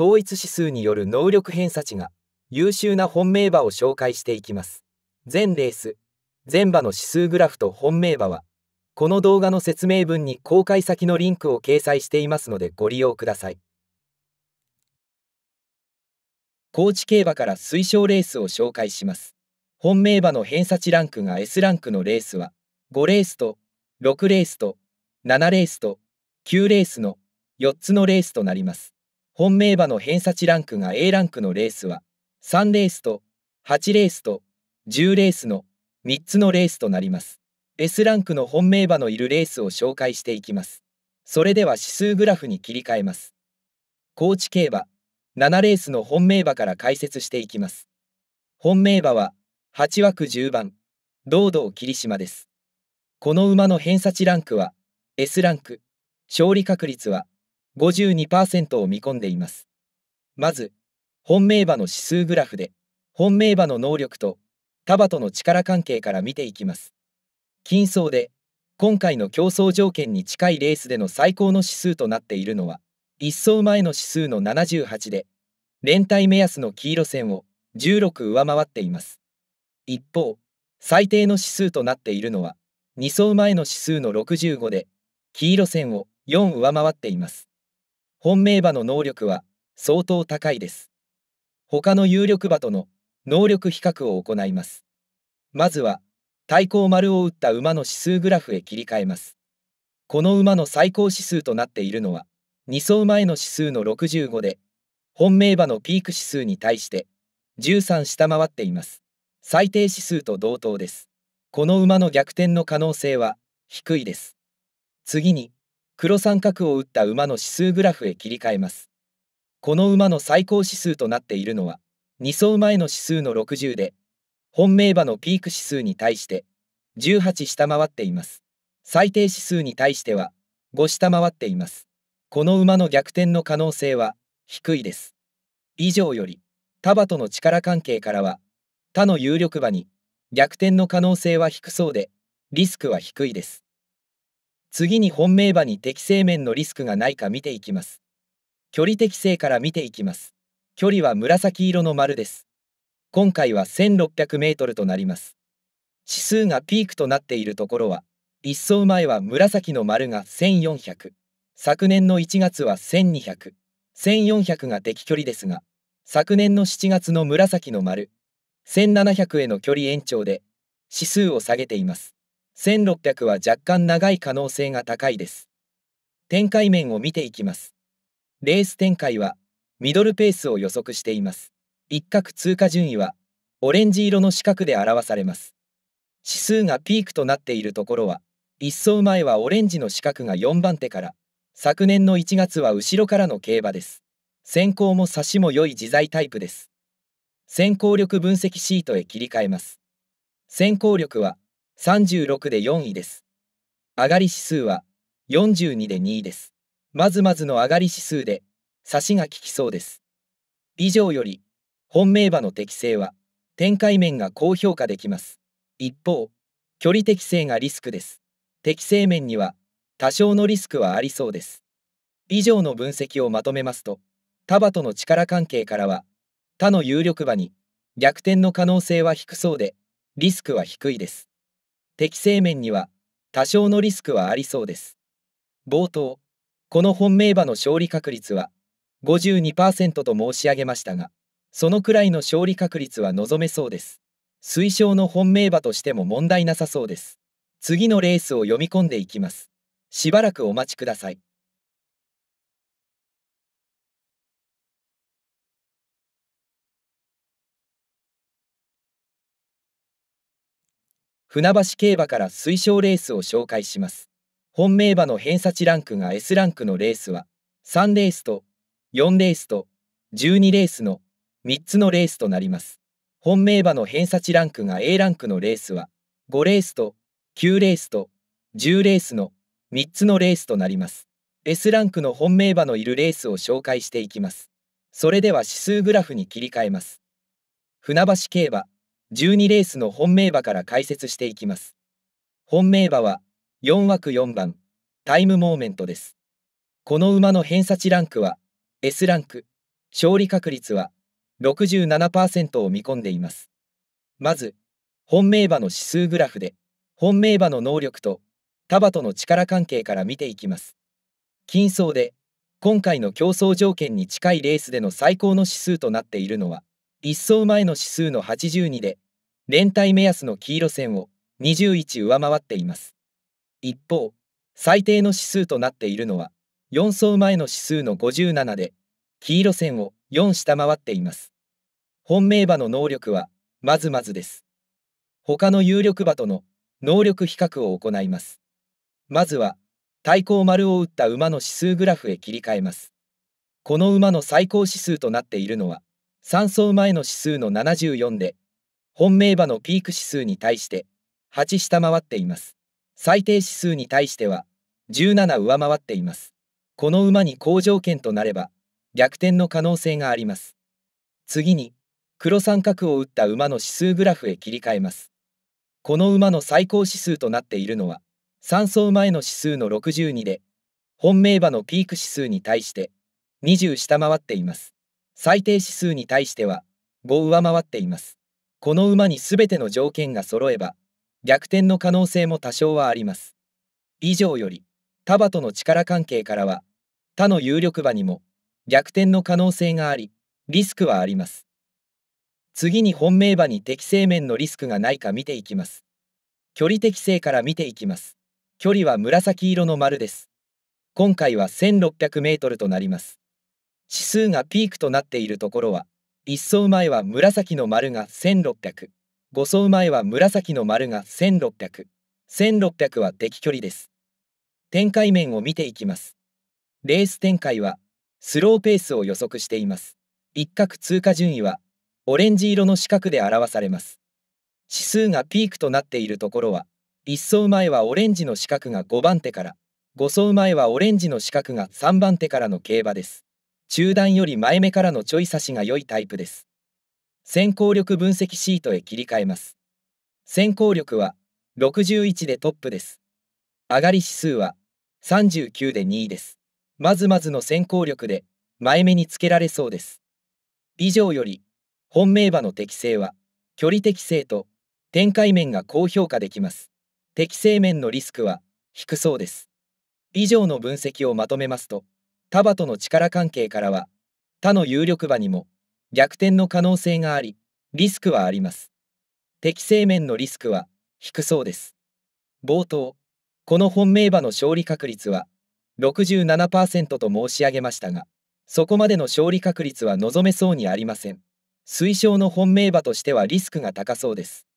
統一指数による能力偏差値が優秀な本命馬を紹介していきます。全レース、全馬の指数グラフと本命馬は、この動画の説明文に公開先のリンクを掲載していますのでご利用ください。高知競馬から推奨レースを紹介します。本命馬の偏差値ランクが S ランクのレースは、5レースと、6レースと、7レースと、9レースの4つのレースとなります。本命馬の偏差値ランクが A ランクのレースは3レースと8レースと10レースの3つのレースとなります。S ランクの本命馬のいるレースを紹介していきます。それでは指数グラフに切り替えます。高知競馬7レースの本命馬から解説していきます。本命馬は8枠10番、堂々霧島です。この馬の偏差値ランクは S ランク、勝利確率は52%を見込んでいます。まず、本命馬の指数グラフで、本命馬の能力と他馬との力関係から見ていきます。金層で、今回の競争条件に近いレースでの最高の指数となっているのは、1走前の指数の78で、連帯目安の黄色線を16上回っています。一方、最低の指数となっているのは、2走前の指数の65で、黄色線を4上回っています。本命馬の能力は相当高いです。他の有力馬との能力比較を行います。まずは、対抗丸を打った馬の指数グラフへ切り替えます。この馬の最高指数となっているのは、2走前の指数の65で、本命馬のピーク指数に対して、13下回っています。最低指数と同等です。この馬の逆転の可能性は低いです。次に、黒三角を打った馬の指数グラフへ切り替えます。この馬の最高指数となっているのは、2走前の指数の60で、本命馬のピーク指数に対して、18下回っています。最低指数に対しては、5下回っています。この馬の逆転の可能性は、低いです。以上より、タバとの力関係からは、他の有力馬に、逆転の可能性は低そうで、リスクは低いです。次に本命馬に適正面のリスクがないか見ていきます。距離適正から見ていきます。距離は紫色の丸です。今回は1600メートルとなります。指数がピークとなっているところは、一走前は紫の丸が1400、昨年の1月は1200、1400が適距離ですが、昨年の7月の紫の丸、1700への距離延長で指数を下げています。1600は若干長い可能性が高いです。展開面を見ていきます。レース展開は、ミドルペースを予測しています。一角通過順位は、オレンジ色の四角で表されます。指数がピークとなっているところは、一走前はオレンジの四角が4番手から、昨年の1月は後ろからの競馬です。先行も差しも良い自在タイプです。先行力分析シートへ切り替えます。先行力は、36で4位です。上がり指数は42で2位です。まずまずの上がり指数で、差しが効きそうです。以上より、本命馬の適性は、展開面が高評価できます。一方、距離適性がリスクです。適性面には、多少のリスクはありそうです。以上の分析をまとめますと、タバとの力関係からは、他の有力馬に、逆転の可能性は低そうで、リスクは低いです。適正面には多少のリスクはありそうです。冒頭、この本命馬の勝利確率は52%と申し上げましたが、そのくらいの勝利確率は望めそうです。推奨の本命馬としても問題なさそうです。次のレースを読み込んでいきます。しばらくお待ちください。船橋競馬から推奨レースを紹介します。本命馬の偏差値ランクが S ランクのレースは、3レースと4レースと12レースの3つのレースとなります。本命馬の偏差値ランクが A ランクのレースは、5レースと9レースと10レースの3つのレースとなります。S ランクの本命馬のいるレースを紹介していきます。それでは指数グラフに切り替えます。船橋競馬12レースの本命馬から解説していきます。本命馬は4枠4番タイムモーメントです。この馬の偏差値ランクは S ランク、勝利確率は67%を見込んでいます。まず、本命馬の指数グラフで、本命馬の能力と束との力関係から見ていきます。金層で、今回の競争条件に近いレースでの最高の指数となっているのは、一層前の指数の82で連帯目安の黄色線を21上回っています一方最低の指数となっているのは4層前の指数の57で黄色線を4下回っています本命馬の能力はまずまずです他の有力馬との能力比較を行いますまずは対抗丸を打った馬の指数グラフへ切り替えますこの馬の最高指数となっているのは産総前の指数の74で、本命馬のピーク指数に対して8下回っています。最低指数に対しては17上回っています。この馬に好条件となれば逆転の可能性があります。次に黒三角を打った馬の指数グラフへ切り替えます。この馬の最高指数となっているのは3走前の指数の62で本命馬のピーク指数に対して20下回っています。最低指数に対しては5上回っていますこの馬に全ての条件が揃えば逆転の可能性も多少はあります以上よりタバとの力関係からは他の有力馬にも逆転の可能性がありリスクはあります次に本命馬に適正面のリスクがないか見ていきます距離適正から見ていきます距離は紫色の丸です今回は1600メートルとなります指数がピークとなっているところは1層前は紫の丸が1600 5層前は紫の丸が1600 1600は敵距離です展開面を見ていきますレース展開はスローペースを予測しています一角通過順位はオレンジ色の四角で表されます指数がピークとなっているところは1層前はオレンジの四角が5番手から5層前はオレンジの四角が3番手からの競馬です中段より前目からのちょい差しが良いタイプです。先行力分析シートへ切り替えます。先行力は61でトップです。上がり指数は39で2位です。まずまずの先行力で前目につけられそうです。以上より本命馬の適性は距離適性と展開面が高評価できます。適性面のリスクは低そうです。以上の分析をまとめますと他馬との力関係からは他の有力馬にも逆転の可能性がありリスクはあります適正面のリスクは低そうです冒頭この本命馬の勝利確率は67%と申し上げましたがそこまでの勝利確率は望めそうにありません推奨の本命馬としてはリスクが高そうです